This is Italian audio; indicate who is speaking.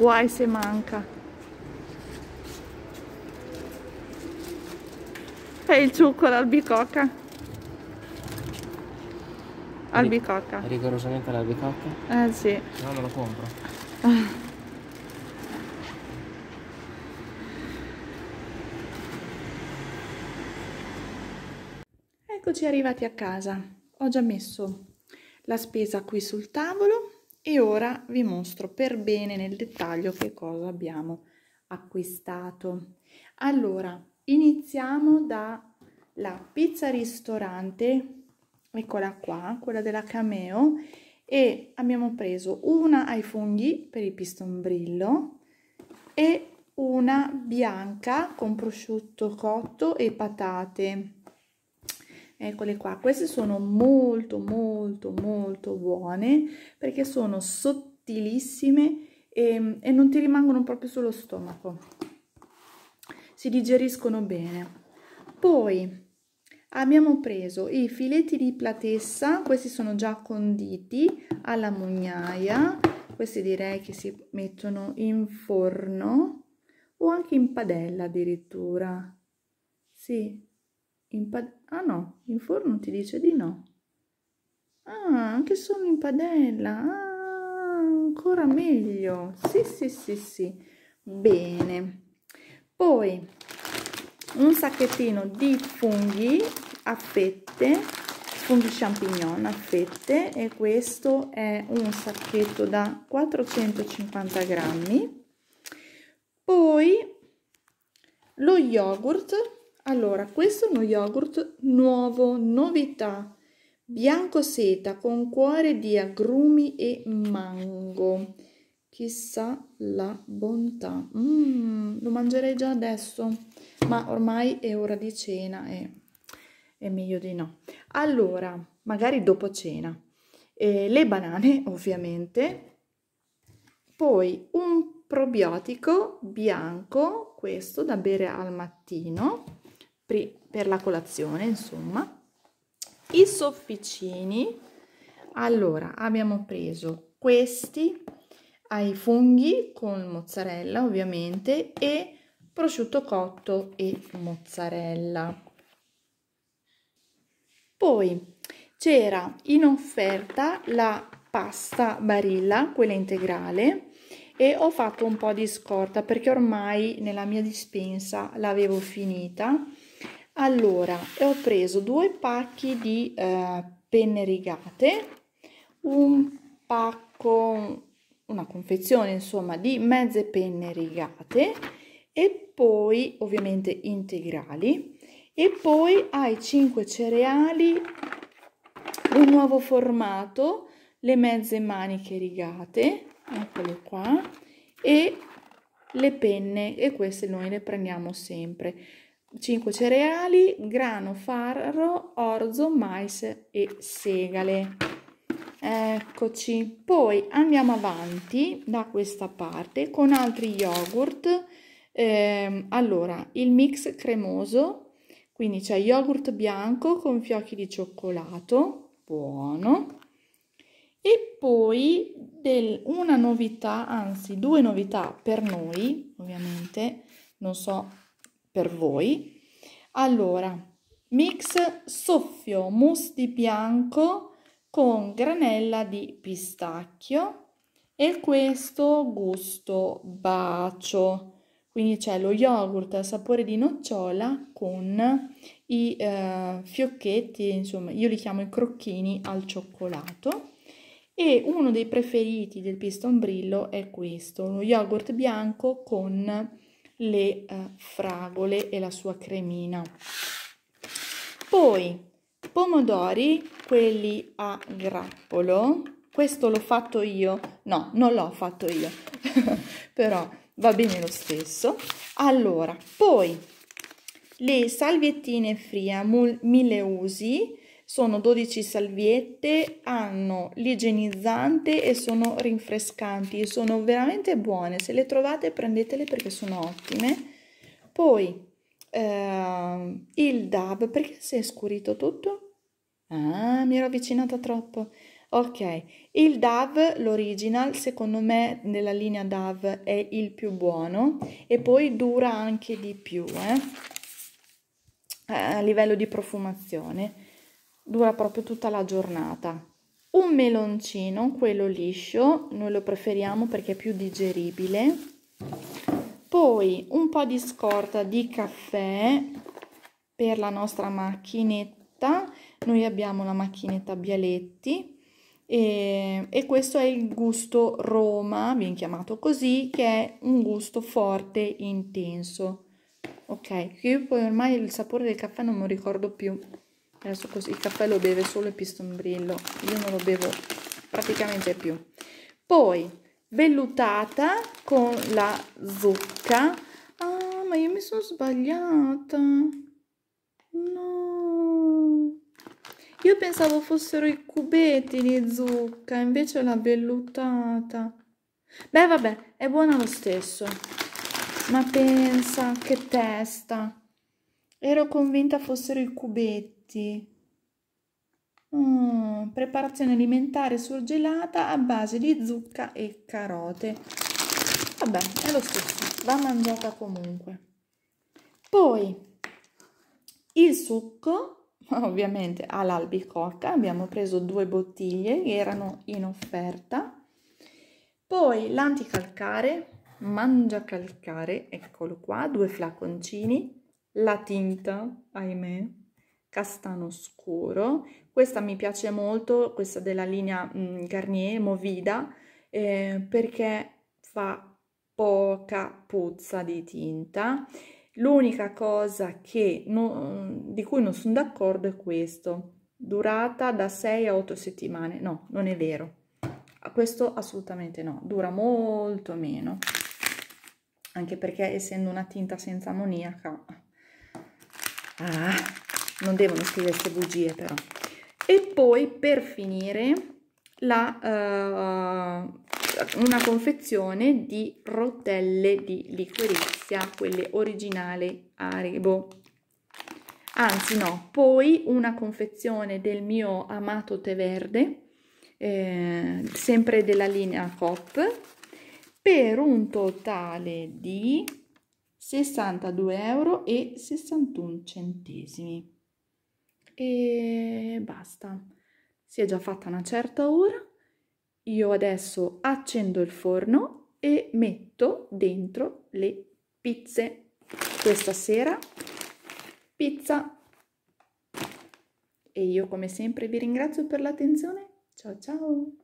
Speaker 1: guai se manca e il ciucco l'albicocca
Speaker 2: albicocca
Speaker 1: rigorosamente l'albicocca? eh sì no non lo compro Eccoci arrivati a casa. Ho già messo la spesa qui sul tavolo e ora vi mostro per bene nel dettaglio che cosa abbiamo acquistato allora iniziamo dalla pizza ristorante eccola qua quella della cameo e abbiamo preso una ai funghi per il pistombrillo e una bianca con prosciutto cotto e patate eccole qua queste sono molto molto molto buone perché sono sottilissime e, e non ti rimangono proprio sullo stomaco si digeriscono bene poi abbiamo preso i filetti di platessa questi sono già conditi alla mugnaia questi direi che si mettono in forno o anche in padella addirittura sì in pad- ah no, in forno ti dice di no. Ah, anche solo in padella. Ah, ancora meglio. Sì, sì, sì, sì. Bene. Poi un sacchettino di funghi a fette, funghi champignon a fette e questo è un sacchetto da 450 grammi. Poi lo yogurt allora, questo è uno yogurt nuovo, novità, bianco seta con cuore di agrumi e mango. Chissà la bontà. Mm, lo mangerei già adesso, ma ormai è ora di cena e è meglio di no. Allora, magari dopo cena. Eh, le banane, ovviamente. Poi un probiotico bianco, questo da bere al mattino per la colazione, insomma. I sofficini, allora abbiamo preso questi ai funghi con mozzarella ovviamente e prosciutto cotto e mozzarella. Poi c'era in offerta la pasta barilla, quella integrale, e ho fatto un po' di scorta perché ormai nella mia dispensa l'avevo finita allora, ho preso due pacchi di eh, penne rigate, un pacco, una confezione insomma di mezze penne rigate e poi ovviamente integrali e poi ai 5 cereali un nuovo formato, le mezze maniche rigate, eccole qua, e le penne e queste noi le prendiamo sempre 5 cereali, grano, farro, orzo, mais e segale. Eccoci, poi andiamo avanti da questa parte con altri yogurt. Eh, allora, il mix cremoso, quindi c'è yogurt bianco con fiocchi di cioccolato, buono. E poi del, una novità, anzi due novità per noi, ovviamente, non so per voi. Allora, mix soffio mousse di bianco con granella di pistacchio e questo gusto bacio. Quindi c'è lo yogurt a sapore di nocciola con i eh, fiocchetti, insomma io li chiamo i crocchini al cioccolato. E uno dei preferiti del pistombrillo è questo, lo yogurt bianco con le eh, fragole e la sua cremina. Poi pomodori, quelli a grappolo, questo l'ho fatto io, no, non l'ho fatto io, però va bene lo stesso. Allora, poi le salviettine fria mille usi, sono 12 salviette, hanno l'igienizzante e sono rinfrescanti, sono veramente buone, se le trovate prendetele perché sono ottime. Poi eh, il DAB, perché si è scurito tutto? Ah, mi ero avvicinata troppo. Ok, il DAV, l'original, secondo me nella linea DAV è il più buono e poi dura anche di più eh? a livello di profumazione dura proprio tutta la giornata. Un meloncino, quello liscio, noi lo preferiamo perché è più digeribile. Poi un po' di scorta di caffè per la nostra macchinetta. Noi abbiamo la macchinetta Bialetti e, e questo è il gusto Roma, viene chiamato così, che è un gusto forte, intenso. Ok, io poi ormai il sapore del caffè non me lo ricordo più adesso così il caffè lo beve solo il pistombrillo io non lo bevo praticamente più poi vellutata con la zucca ah ma io mi sono sbagliata no io pensavo fossero i cubetti di zucca invece la vellutata beh vabbè è buona lo stesso ma pensa che testa ero convinta fossero i cubetti fritti. Mm, preparazione alimentare surgelata a base di zucca e carote. Vabbè, è lo stesso, va mangiata comunque. Poi il succo, ovviamente all'albicocca, abbiamo preso due bottiglie che erano in offerta. Poi l'anticalcare, mangiacalcare, eccolo qua, due flaconcini. La tinta, ahimè, castano scuro. Questa mi piace molto, questa della linea mh, mm, Garnier Movida, eh, perché fa poca puzza di tinta. L'unica cosa che no, mm, di cui non sono d'accordo è questo. Durata da 6 a 8 settimane. No, non è vero. Questo assolutamente no, dura molto meno. Anche perché essendo una tinta senza ammoniaca... Ah non devono scrivere bugie però. E poi per finire la, uh, una confezione di rotelle di liquirizia, quelle originale Aribo. Anzi no, poi una confezione del mio amato tè verde, eh, sempre della linea COP, per un totale di 62,61 euro e basta. Si è già fatta una certa ora, io adesso accendo il forno e metto dentro le pizze. Questa sera pizza. E io come sempre vi ringrazio per l'attenzione. Ciao ciao!